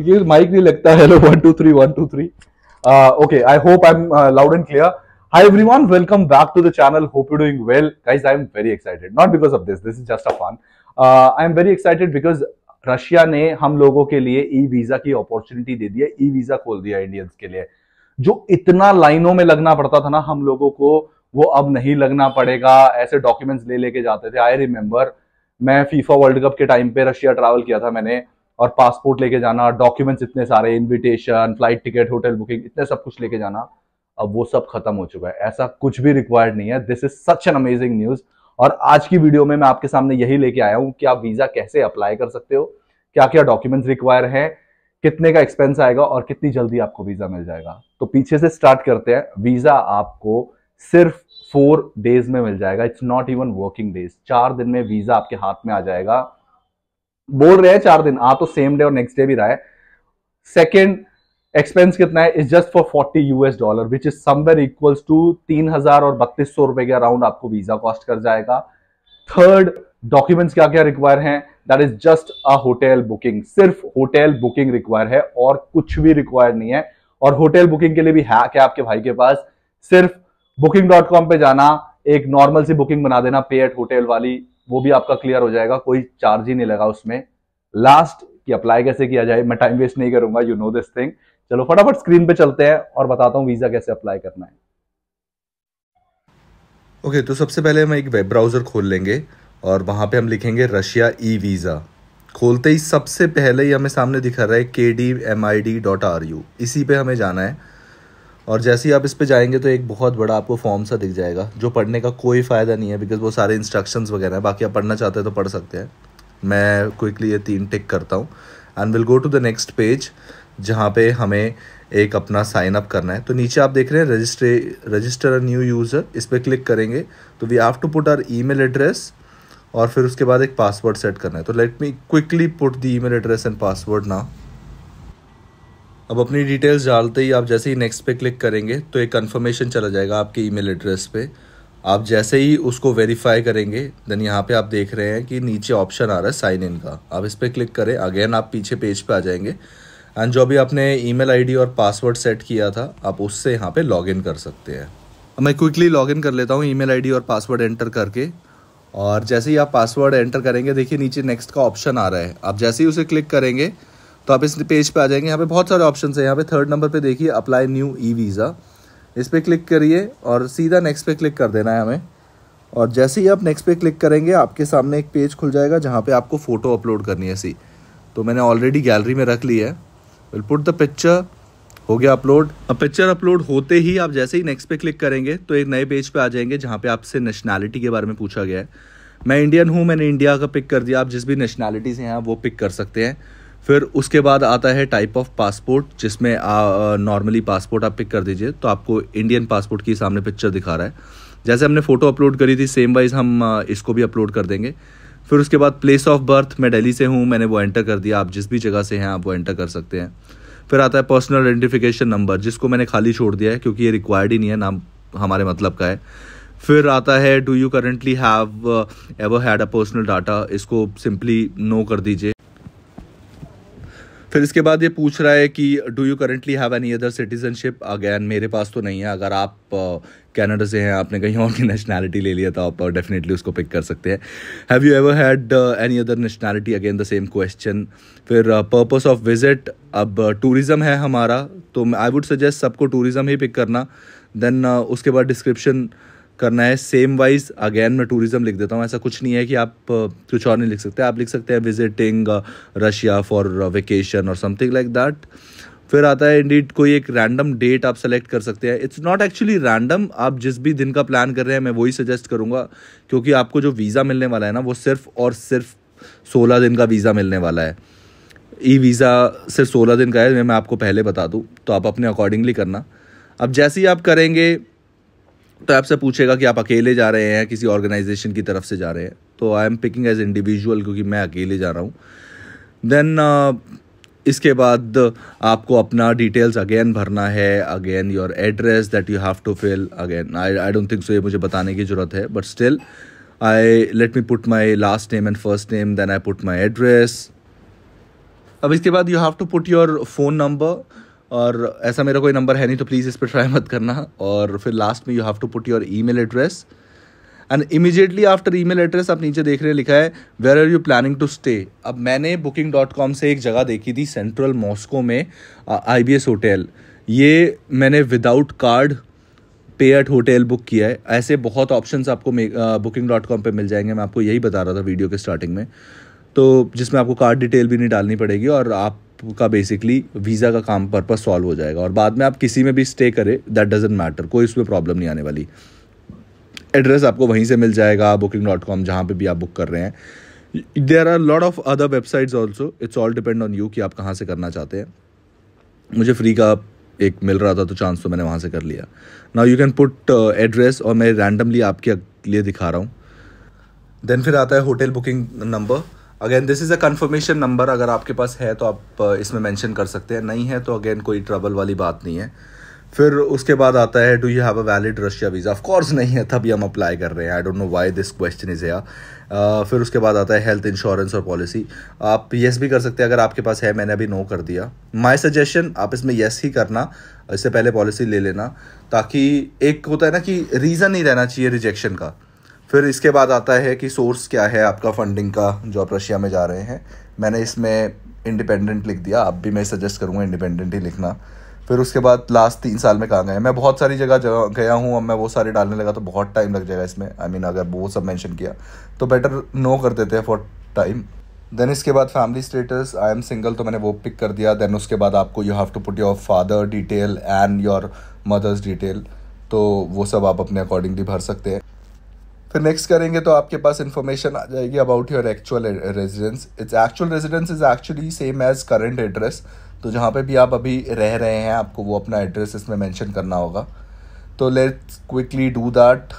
क्योंकि माइक नहीं लगता hello one two three one two three okay I hope I am loud and clear hi everyone welcome back to the channel hope you doing well guys I am very excited not because of this this is just a fun. I am very excited because Russia ने हम लोगों के लिए e visa की opportunity दे दी है e visa खोल दिया Indians के लिए जो इतना लाइनों में लगना पड़ता था ना हम लोगों को वो अब नहीं लगना पड़ेगा ऐसे डॉक्यूमेंट्स ले लेके जाते थे आई रिमेम्बर मैं फीफा वर्ल्ड कप के टाइम पे रशिया ट्रैवल किया था मैंने और पासपोर्ट लेके जाना डॉक्यूमेंट्स इतने सारे invitation flight ticket hotel booking इतने सब कुछ लेके जाना अब वो सब खत्म हो चुका है ऐसा कुछ भी रिक्वायर्ड नहीं है this is such an amazing news और आज की वीडियो में मैं आपके सामने यही लेके आया हूं कि आप वीजा कैसे अप्लाई कर सकते हो क्या क्या डॉक्यूमेंट्स रिक्वायर है कितने का एक्सपेंस आएगा और कितनी जल्दी आपको वीजा मिल जाएगा तो पीछे से स्टार्ट करते हैं वीजा आपको सिर्फ फोर डेज में मिल जाएगा it's not even working days चार दिन में वीजा आपके हाथ में आ जाएगा बोल रहे हैं चार दिन आ तो सेम डे और नेक्स्ट डे भी रहा है सेकेंड एक्सपेंस कितना है is just for forty US dollar which is somewhere equals to तीन हजार और बत्तीस सौ रुपए के अराउंड आपको वीजा कॉस्ट कर जाएगा थर्ड डॉक्यूमेंट्स क्या क्या रिक्वायर हैं that is just a hotel booking सिर्फ होटल बुकिंग रिक्वायर है और कुछ भी रिक्वायर नहीं है और होटल बुकिंग के लिए भी है क्या आपके भाई के पास सिर्फ बुकिंग डॉट कॉम पे जाना एक नॉर्मल सी बुकिंग बना देना पे एट होटल वाली वो भी आपका क्लियर हो जाएगा कोई चार्ज ही नहीं लगा उसमें लास्ट कि अप्लाई कैसे किया जाए मैं टाइम वेस्ट नहीं करूंगा यू नो दिस थिंग चलो फटाफट स्क्रीन पे चलते हैं और बताता हूँ वीज़ा कैसे अप्लाई करना है ओके okay, तो सबसे पहले हम एक वेब ब्राउज़र खोल लेंगे और वहां पे हम लिखेंगे रशिया ई वीज़ा खोलते ही सबसे पहले ही हमें सामने दिखा रहा है K D M I D dot R U इसी पे हमें जाना है और जैसे ही आप इस पर जाएंगे तो एक बहुत बड़ा आपको फॉर्म सा दिख जाएगा जो पढ़ने का कोई फ़ायदा नहीं है बिकॉज वो सारे इंस्ट्रक्शंस वगैरह हैं बाकी आप पढ़ना चाहते हैं तो पढ़ सकते हैं मैं क्विकली ये तीन टिक करता हूँ and will go to the next page जहाँ पे हमें एक अपना साइन अप करना है तो नीचे आप देख रहे हैं register register a new user इस पर क्लिक करेंगे तो we have to put our e address और फिर उसके बाद एक पासवर्ड सेट करना है तो let me quickly put the e address and password now अब अपनी डिटेल्स डालते ही आप जैसे ही नेक्स्ट पे क्लिक करेंगे तो एक कन्फर्मेशन चला जाएगा आपके ईमेल एड्रेस पे आप जैसे ही उसको वेरीफाई करेंगे देन यहाँ पे आप देख रहे हैं कि नीचे ऑप्शन आ रहा है साइन इन का आप इस पर क्लिक करें अगेन आप पीछे पेज पे आ जाएंगे एंड जो भी आपने ईमेल आईडी और पासवर्ड सेट किया था आप उससे यहाँ पे लॉगिन कर सकते हैं मैं क्विकली लॉगिन कर लेता हूँ ईमेल आईडी और पासवर्ड एंटर करके और जैसे ही आप पासवर्ड एंटर करेंगे देखिए नीचे नेक्स्ट का ऑप्शन आ रहा है आप जैसे ही उसे क्लिक करेंगे तो आप इस पेज पे आ जाएंगे यहाँ पे बहुत सारे ऑप्शन है यहाँ पे थर्ड नंबर पे देखिए अप्लाई न्यू ई वीज़ा इस पर क्लिक करिए और सीधा नेक्स्ट पे क्लिक कर देना है हमें और जैसे ही आप नेक्स्ट पे क्लिक करेंगे आपके सामने एक पेज खुल जाएगा जहाँ पे आपको फ़ोटो अपलोड करनी है सी तो मैंने ऑलरेडी गैलरी में रख ली है विल पुट द पिक्चर हो गया अपलोड अब पिक्चर अपलोड होते ही आप जैसे ही नेक्स्ट पे क्लिक करेंगे तो एक नए पेज पे आ जाएंगे जहाँ पे आपसे नेशनैलिटी के बारे में पूछा गया है मैं इंडियन हूँ मैंने इंडिया का पिक कर दिया आप जिस भी नेशनैलिटी से हैं वो पिक कर सकते हैं फिर उसके बाद आता है टाइप ऑफ पासपोर्ट जिसमें नॉर्मली पासपोर्ट आप पिक कर दीजिए तो आपको इंडियन पासपोर्ट की सामने पिक्चर दिखा रहा है जैसे हमने फ़ोटो अपलोड करी थी सेम वाइज हम इसको भी अपलोड कर देंगे फिर उसके बाद प्लेस ऑफ बर्थ मैं दिल्ली से हूँ मैंने वो एंटर कर दिया आप जिस भी जगह से हैं आप वो एंटर कर सकते हैं फिर आता है पर्सनल आइडेंटिफिकेशन नंबर जिसको मैंने खाली छोड़ दिया है क्योंकि ये रिक्वायर्ड ही नहीं है नाम हमारे मतलब का है फिर आता है do you currently have ever had a personal data इसको सिंपली नो कर दीजिए फिर इसके बाद ये पूछ रहा है कि do you currently have any other citizenship again मेरे पास तो नहीं है अगर आप कैनेडा से हैं आपने कहीं और की नेशनैलिटी ले लिया तो आप डेफिनेटली उसको पिक कर सकते हैं have you ever had any other nationality again the same question फिर पर्पस ऑफ विजिट अब टूरिज़म है हमारा तो आई वुड सजेस्ट सबको टूरिज़म ही पिक करना देन uh, उसके बाद डिस्क्रिप्शन uh, करना है सेम वाइज अगेन मैं टूरिज़्म लिख देता हूँ ऐसा कुछ नहीं है कि आप कुछ और नहीं लिख सकते आप लिख सकते हैं विजिटिंग रशिया फॉर वेकेशन और समथिंग लाइक दैट फिर आता है इंडीड कोई एक रैंडम डेट आप सेलेक्ट कर सकते हैं इट्स नॉट एक्चुअली रैंडम आप जिस भी दिन का प्लान कर रहे हैं मैं वही सजेस्ट करूँगा क्योंकि आपको जो वीज़ा मिलने वाला है ना वो सिर्फ और सिर्फ सोलह दिन का वीज़ा मिलने वाला है ई वीज़ा सिर्फ सोलह दिन का है मैं आपको पहले बता दूँ तो आप अपने अकॉर्डिंगली करना अब जैसे ही आप करेंगे तो आपसे पूछेगा कि आप अकेले जा रहे हैं किसी ऑर्गेनाइजेशन की तरफ से जा रहे हैं तो I am picking as individual क्योंकि मैं अकेले जा रहा हूँ देन uh, इसके बाद आपको अपना डिटेल्स अगेन भरना है again your address that you have to fill again I I don't think so ये मुझे बताने की ज़रूरत है but still I let me put my last name and first name then I put my address अब इसके बाद you have to put your phone number और ऐसा मेरा कोई नंबर है नहीं तो प्लीज़ इस पर ट्राई मत करना और फिर लास्ट में you have to put your e mail address and immediately after e mail address आप नीचे देख रहे हैं लिखा है where are you planning to stay अब मैंने बुकिंग डॉट कॉम से एक जगह देखी थी सेंट्रल मॉस्को में आई बी एस होटल ये मैंने without card pay at hotel book किया है ऐसे बहुत ऑप्शन आपको बुकिंग डॉट कॉम पर मिल जाएंगे मैं आपको यही बता रहा था वीडियो के स्टार्टिंग में तो जिसमें आपको कार्ड डिटेल भी नहीं डालनी पड़ेगी और आप आपका बेसिकली वीज़ा का काम पर्पज़ सॉल्व हो जाएगा और बाद में आप किसी में भी स्टे करें दैट डजेंट मैटर कोई उसमें प्रॉब्लम नहीं आने वाली एड्रेस आपको वहीं से मिल जाएगा बुकिंग डॉट कॉम जहाँ पर भी आप बुक कर रहे हैं there are lot of other websites also it's all depend on you कि आप कहाँ से करना चाहते हैं मुझे फ्री का एक मिल रहा था तो चांस तो मैंने वहाँ से कर लिया now you can put address और मैं रैंडमली आपके लिए दिखा रहा हूँ देन फिर आता है hotel booking number again this is a confirmation number अगर आपके पास है तो आप इसमें मैंशन कर सकते हैं नहीं है तो अगेन कोई ट्रबल वाली बात नहीं है फिर उसके बाद आता है do you have a valid Russia visa of course नहीं है तभी हम अप्लाई कर रहे हैं I don't know why this question is या फिर उसके बाद आता है हेल्थ इंश्योरेंस और पॉलिसी आप येस भी कर सकते हैं अगर आपके पास है मैंने अभी नो कर दिया माई सजेशन आप इसमें येस ही करना इससे पहले पॉलिसी ले लेना ताकि एक होता है ना कि रीज़न नहीं रहना चाहिए रिजेक्शन का फिर इसके बाद आता है कि सोर्स क्या है आपका फंडिंग का जो आप रशिया में जा रहे हैं मैंने इसमें इंडिपेंडेंट लिख दिया आप भी मैं सजेस्ट करूँगा इंडिपेंडेंट ही लिखना फिर उसके बाद लास्ट तीन साल में कहाँ गए मैं बहुत सारी जगह गया हूँ अब मैं वो सारे डालने लगा तो बहुत टाइम लग जाएगा इसमें आई I मीन mean, अगर वो सब मैंशन किया तो बेटर नो कर देते हैं फॉर टाइम देन इसके बाद family status I am single तो मैंने वो पिक कर दिया देन उसके बाद आपको you have to put your father detail and your mother's detail तो वो सब आप अपने अकॉर्डिंगली भर सकते हैं फिर तो नेक्स्ट करेंगे तो आपके पास इन्फॉर्मेशन आ जाएगी about your actual residence it's actual residence is actually same as current address तो जहाँ पे भी आप अभी रह रहे हैं आपको वो अपना एड्रेस इसमें मेंशन करना होगा तो let's quickly do that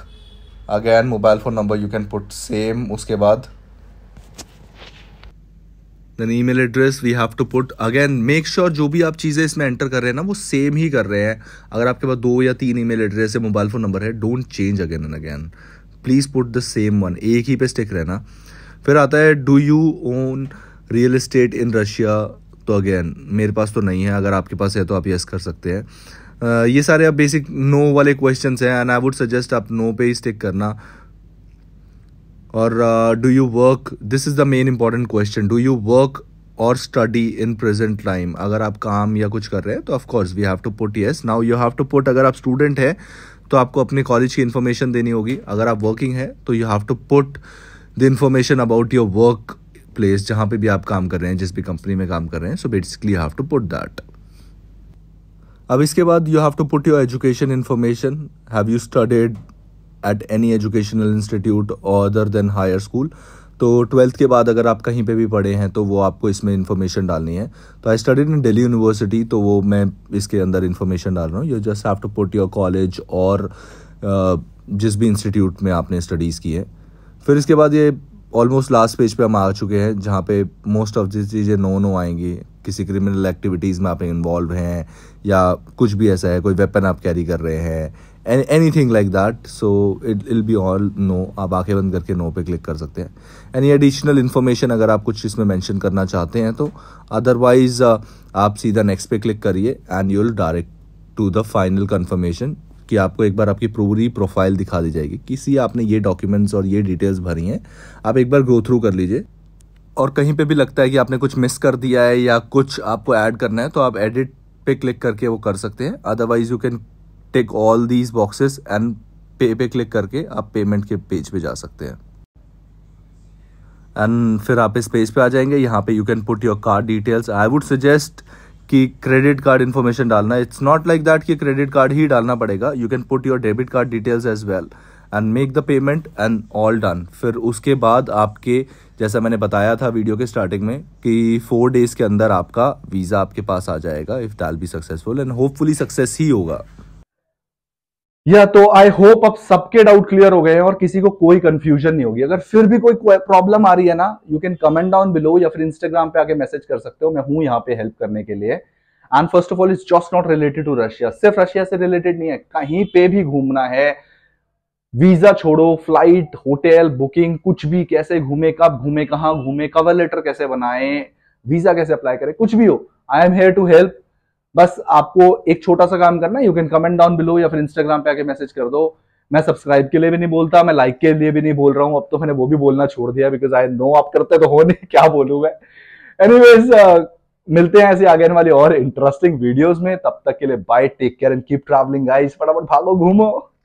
again mobile phone number you can put same उसके बाद then mail address we have to put again make sure जो भी आप चीज़ें इसमें एंटर कर रहे हैं ना वो सेम ही कर रहे हैं अगर आपके पास दो या तीन ई मेल एड्रेस है मोबाइल फ़ोन नंबर है don't change again and again please put the same one एक ही पे स्टिक रहना फिर आता है do you own real estate in Russia तो अगेन मेरे पास तो नहीं है अगर आपके पास है तो आप यस कर सकते हैं uh, ये सारे आप बेसिक नो वाले क्वेश्चन हैं एंड आई वुड सजेस्ट आप नो पे ही स्टिक करना और do you work this is the main important question do you work और स्टडी इन प्रेजेंट टाइम अगर आप काम या कुछ कर रहे हैं तो of course we have to put yes now you have to put अगर आप स्टूडेंट हैं तो आपको अपने कॉलेज की इन्फॉर्मेशन देनी होगी अगर आप वर्किंग है तो you have to put the information about your work place जहाँ पे भी आप काम कर रहे हैं जिस भी कंपनी में काम कर रहे हैं so basically have to put that अब इसके बाद you have to put your education information have you studied at any educational institute other than higher school तो ट्वेल्थ के बाद अगर आप कहीं पे भी पढ़े हैं तो वो आपको इसमें इन्फॉर्मेशन डालनी है तो I studied in Delhi university तो वो मैं इसके अंदर इन्फॉर्मेशन डाल रहा हूँ you just have to put your college और जिस भी इंस्टीट्यूट में आपने स्टडीज़ की है फिर इसके बाद ये ऑलमोस्ट लास्ट पेज पे हम आ चुके हैं जहाँ पे मोस्ट ऑफ दी चीज़ें नो नो आएंगी किसी क्रिमिनल एक्टिविटीज़ में आप इन्वॉल्व हैं या कुछ भी ऐसा है कोई वेपन आप कैरी कर रहे हैं anything like that so it'll be all no आप आंखें बंद करके नो पे क्लिक कर सकते हैं एनी एडिशनल इन्फॉर्मेशन अगर आप कुछ इसमें मैंशन करना चाहते हैं तो अदरवाइज uh, आप सीधा नेक्स्ट पे क्लिक करिए and you'll direct to the final confirmation कि आपको एक बार आपकी पूरी प्रोफाइल दिखा दी जाएगी किसी आपने ये डॉक्यूमेंट्स और ये डिटेल्स भरी हैं आप एक बार गो थ्रू कर लीजिए और कहीं पे भी लगता है कि आपने कुछ मिस कर दिया है या कुछ आपको ऐड करना है तो आप एडिट पे क्लिक करके वो कर सकते हैं otherwise you can tick all these boxes and pay पे क्लिक करके आप पेमेंट के पेज पे जा सकते हैं एंड फिर आप इस पेज पे आ जाएंगे यहाँ पे you can put your card details I would suggest कि क्रेडिट कार्ड इन्फॉर्मेशन डालना इट्स नॉट लाइक दैट कि क्रेडिट कार्ड ही डालना पड़ेगा you can put your debit card details as well and make the payment and all done फिर उसके बाद आपके जैसा मैंने बताया था वीडियो के स्टार्टिंग में कि फोर डेज़ के अंदर आपका वीज़ा आपके पास आ जाएगा if that'll be successful and hopefully success ही होगा या तो आई होप अब सबके डाउट क्लियर हो गए हैं और किसी को कोई कंफ्यूजन नहीं होगी अगर फिर भी कोई प्रॉब्लम आ रही है ना you can comment down below या फिर इंस्टाग्राम पे आके मैसेज कर सकते हो मैं हूं यहाँ पे हेल्प करने के लिए and first of all is just not related to Russia सिर्फ रशिया से रिलेटेड नहीं है कहीं पे भी घूमना है वीजा छोड़ो फ्लाइट होटल बुकिंग कुछ भी कैसे घूमे कब घूमे कहाँ घूमे कवर लेटर कैसे बनाए वीजा कैसे अप्लाई करें कुछ भी हो I am here to help बस आपको एक छोटा सा काम करना you can comment down below या फिर इंस्टाग्राम पे आके मैसेज कर दो मैं सब्सक्राइब के लिए भी नहीं बोलता मैं लाइक के लिए भी नहीं बोल रहा हूँ अब तो मैंने वो भी बोलना छोड़ दिया बिकॉज आई नो आप करते तो हो नहीं क्या बोलूँ मैं एनीवेज uh, मिलते हैं ऐसे आगे वाली और इंटरेस्टिंग वीडियोज में तब तक के लिए bye take care and keep travelling guys फटाफट भागो घूमो